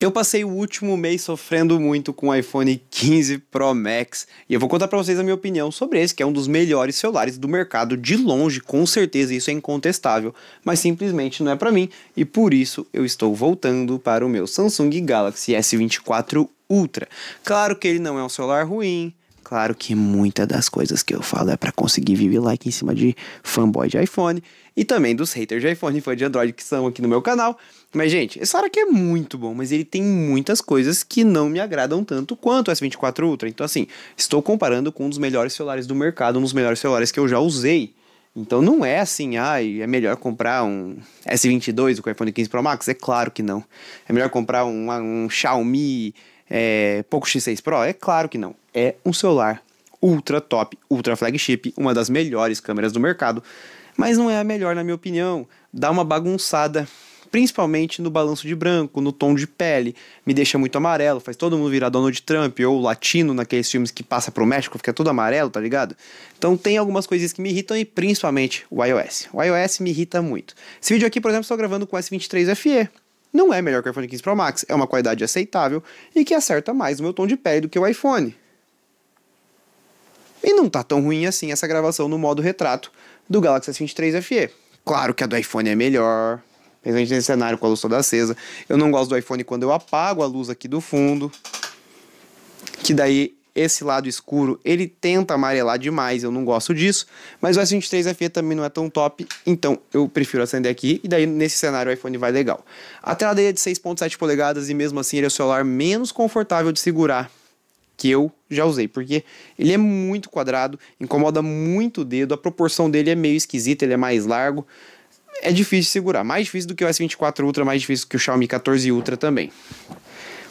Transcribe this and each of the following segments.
Eu passei o último mês sofrendo muito com o iPhone 15 Pro Max e eu vou contar para vocês a minha opinião sobre esse, que é um dos melhores celulares do mercado de longe, com certeza isso é incontestável, mas simplesmente não é para mim e por isso eu estou voltando para o meu Samsung Galaxy S24 Ultra. Claro que ele não é um celular ruim, Claro que muita das coisas que eu falo é para conseguir viver like em cima de fanboy de iPhone e também dos haters de iPhone e fã de Android que são aqui no meu canal. Mas, gente, esse Sara que é muito bom, mas ele tem muitas coisas que não me agradam tanto quanto o S24 Ultra. Então, assim, estou comparando com um dos melhores celulares do mercado, um dos melhores celulares que eu já usei. Então não é assim, ah, é melhor comprar um S22 do que o iPhone 15 Pro Max? É claro que não. É melhor comprar um, um Xiaomi é, Poco X6 Pro? É claro que não. É um celular ultra top, ultra flagship, uma das melhores câmeras do mercado, mas não é a melhor, na minha opinião. Dá uma bagunçada, principalmente no balanço de branco, no tom de pele, me deixa muito amarelo, faz todo mundo virar Donald Trump ou latino naqueles filmes que passa pro México, fica tudo amarelo, tá ligado? Então tem algumas coisas que me irritam e principalmente o iOS. O iOS me irrita muito. Esse vídeo aqui, por exemplo, estou gravando com o S23 FE, não é melhor que o iPhone 15 Pro Max, é uma qualidade aceitável e que acerta mais o meu tom de pele do que o iPhone. E não tá tão ruim assim essa gravação no modo retrato do Galaxy S23 FE. Claro que a do iPhone é melhor, principalmente nesse cenário com a luz toda acesa. Eu não gosto do iPhone quando eu apago a luz aqui do fundo, que daí esse lado escuro, ele tenta amarelar demais, eu não gosto disso, mas o S23 FE também não é tão top, então eu prefiro acender aqui, e daí nesse cenário o iPhone vai legal. A tela dele é de 6.7 polegadas, e mesmo assim ele é o celular menos confortável de segurar que eu já usei, porque ele é muito quadrado, incomoda muito o dedo, a proporção dele é meio esquisita, ele é mais largo, é difícil de segurar, mais difícil do que o S24 Ultra, mais difícil do que o Xiaomi 14 Ultra também.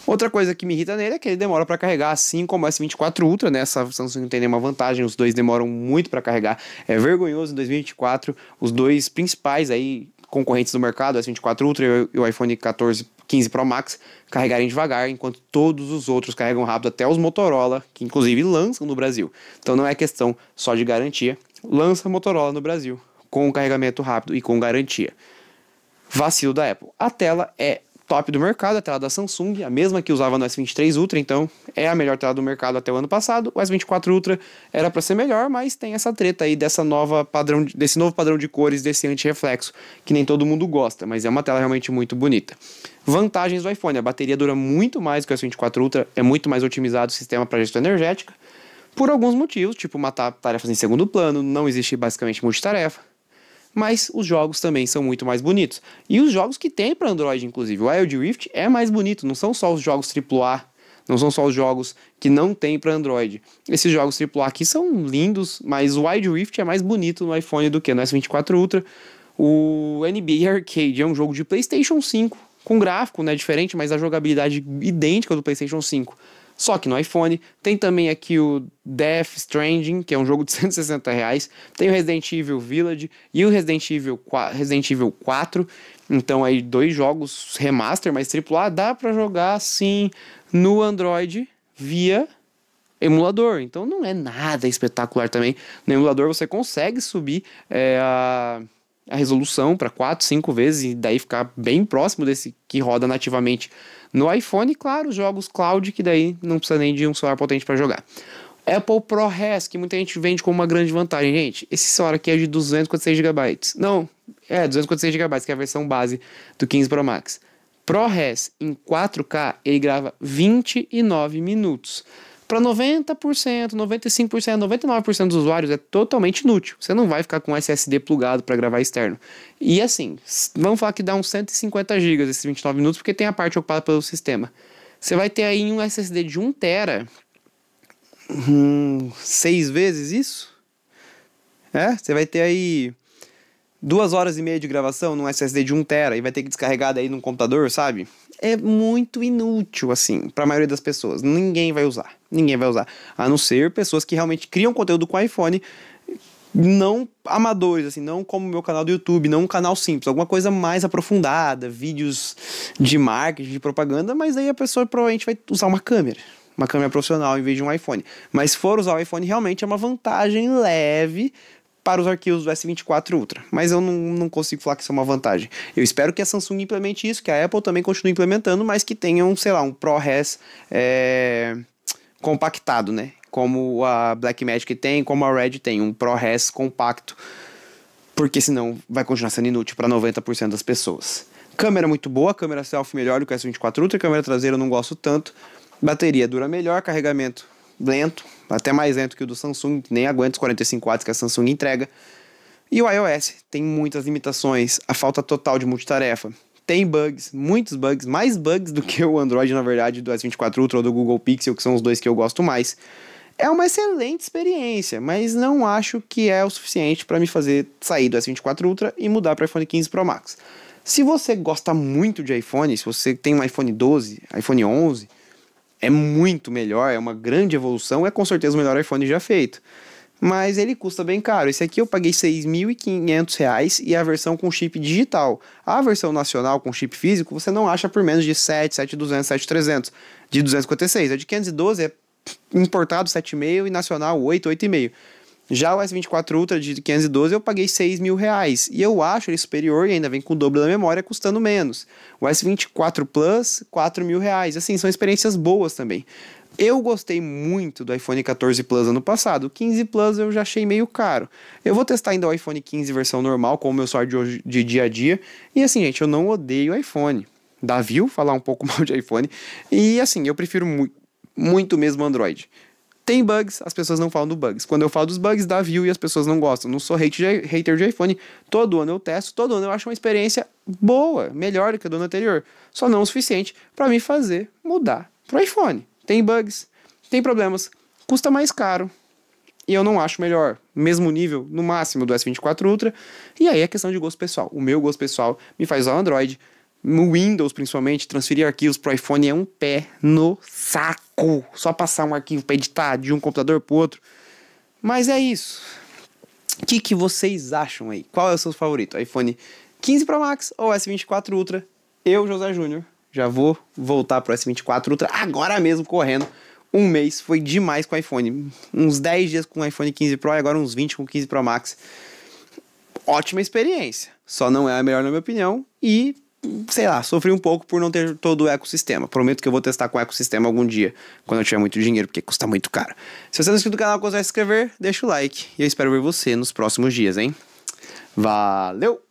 Outra coisa que me irrita nele é que ele demora para carregar, assim como o S24 Ultra, né? Essa Samsung não tem nenhuma vantagem, os dois demoram muito para carregar. É vergonhoso em 2024, os dois principais aí concorrentes do mercado, o S24 Ultra e o iPhone 14 15 Pro Max carregarem devagar, enquanto todos os outros carregam rápido, até os Motorola, que inclusive lançam no Brasil. Então não é questão só de garantia, lança Motorola no Brasil com carregamento rápido e com garantia. Vacilo da Apple. A tela é top do mercado, a tela da Samsung, a mesma que usava no S23 Ultra, então é a melhor tela do mercado até o ano passado. O S24 Ultra era para ser melhor, mas tem essa treta aí dessa nova padrão, desse novo padrão de cores, desse anti-reflexo, que nem todo mundo gosta, mas é uma tela realmente muito bonita. Vantagens do iPhone: a bateria dura muito mais que o S24 Ultra, é muito mais otimizado o sistema para gestão energética, por alguns motivos, tipo matar tarefas em segundo plano, não existe basicamente multitarefa mas os jogos também são muito mais bonitos. E os jogos que tem para Android, inclusive, o Wild Rift é mais bonito, não são só os jogos AAA, não são só os jogos que não tem para Android. Esses jogos AAA aqui são lindos, mas o Wild Rift é mais bonito no iPhone do que no S24 Ultra. O NBA Arcade é um jogo de PlayStation 5, com gráfico né, diferente, mas a jogabilidade idêntica do PlayStation 5. Só que no iPhone tem também aqui o Death Stranding, que é um jogo de 160 reais. Tem o Resident Evil Village e o Resident Evil 4. Resident Evil 4. Então aí dois jogos remaster, mas AAA dá para jogar sim no Android via emulador. Então não é nada espetacular também. No emulador você consegue subir é, a a resolução para 4, 5 vezes e daí ficar bem próximo desse que roda nativamente no iPhone, e claro, jogos cloud que daí não precisa nem de um celular potente para jogar. Apple ProRes que muita gente vende como uma grande vantagem. Gente, esse celular aqui é de 256 GB. Não, é 256 GB, que é a versão base do 15 Pro Max. ProRes em 4K, ele grava 29 minutos para 90%, 95%, 99% dos usuários é totalmente inútil. Você não vai ficar com SSD plugado para gravar externo. E assim, vamos falar que dá uns 150 GB esses 29 minutos, porque tem a parte ocupada pelo sistema. Você vai ter aí um SSD de 1 tera, hum, seis vezes isso? É, você vai ter aí duas horas e meia de gravação num SSD de 1 tera e vai ter que descarregar daí num computador, sabe? É muito inútil, assim, para a maioria das pessoas. Ninguém vai usar ninguém vai usar. A não ser pessoas que realmente criam conteúdo com iPhone, não amadores, assim, não como meu canal do YouTube, não um canal simples, alguma coisa mais aprofundada, vídeos de marketing, de propaganda, mas aí a pessoa provavelmente vai usar uma câmera. Uma câmera profissional em vez de um iPhone. Mas se for usar o iPhone, realmente é uma vantagem leve para os arquivos do S24 Ultra. Mas eu não, não consigo falar que isso é uma vantagem. Eu espero que a Samsung implemente isso, que a Apple também continue implementando, mas que tenham, sei lá, um ProRes. É compactado, né? Como a Blackmagic tem, como a Red tem, um ProRes compacto, porque senão vai continuar sendo inútil para 90% das pessoas. Câmera muito boa, câmera selfie melhor do que a S24 Ultra, câmera traseira eu não gosto tanto, bateria dura melhor, carregamento lento, até mais lento que o do Samsung, nem aguenta os 45 watts que a Samsung entrega. E o iOS tem muitas limitações, a falta total de multitarefa, tem bugs, muitos bugs, mais bugs do que o Android, na verdade, do S24 Ultra ou do Google Pixel, que são os dois que eu gosto mais. É uma excelente experiência, mas não acho que é o suficiente para me fazer sair do S24 Ultra e mudar para iPhone 15 Pro Max. Se você gosta muito de iPhone, se você tem um iPhone 12, iPhone 11, é muito melhor, é uma grande evolução, é com certeza o melhor iPhone já feito mas ele custa bem caro. Esse aqui eu paguei R$ 6.500 e a versão com chip digital. A versão nacional com chip físico você não acha por menos de 7, 7200, 7300, de 256, a de 512 é importado 7,5 e nacional 8, 8,5. Já o S24 Ultra de 512 eu paguei 6 mil reais e eu acho ele superior e ainda vem com o dobro da memória custando menos. O S24 Plus, 4 mil reais. Assim, são experiências boas também. Eu gostei muito do iPhone 14 Plus ano passado. O 15 Plus eu já achei meio caro. Eu vou testar ainda o iPhone 15 versão normal, como eu sou de, hoje, de dia a dia. E assim, gente, eu não odeio iPhone. Dá viu falar um pouco mal de iPhone. E assim, eu prefiro mu muito mesmo Android. Tem bugs, as pessoas não falam do bugs. Quando eu falo dos bugs, dá view e as pessoas não gostam. Não sou hate de, hater de iPhone. Todo ano eu testo, todo ano eu acho uma experiência boa, melhor do que a do ano anterior. Só não o suficiente para me fazer mudar pro iPhone tem bugs, tem problemas, custa mais caro. E eu não acho melhor, mesmo nível, no máximo, do S24 Ultra. E aí é questão de gosto pessoal. O meu gosto pessoal me faz usar o Android, no Windows principalmente, transferir arquivos pro iPhone é um pé no saco. Só passar um arquivo para editar de um computador pro outro. Mas é isso. O que, que vocês acham aí? Qual é o seu favorito? iPhone 15 Pro Max ou S24 Ultra? Eu, José Júnior, já vou voltar pro S24 Ultra agora mesmo, correndo. Um mês foi demais com o iPhone. Uns 10 dias com o iPhone 15 Pro e agora uns 20 com o 15 Pro Max. Ótima experiência. Só não é a melhor, na minha opinião. E sei lá, sofri um pouco por não ter todo o ecossistema. Prometo que eu vou testar com o ecossistema algum dia, quando eu tiver muito dinheiro, porque custa muito caro. Se você não é inscrito no canal, quiser se inscrever, deixa o like. E eu espero ver você nos próximos dias, hein? Valeu!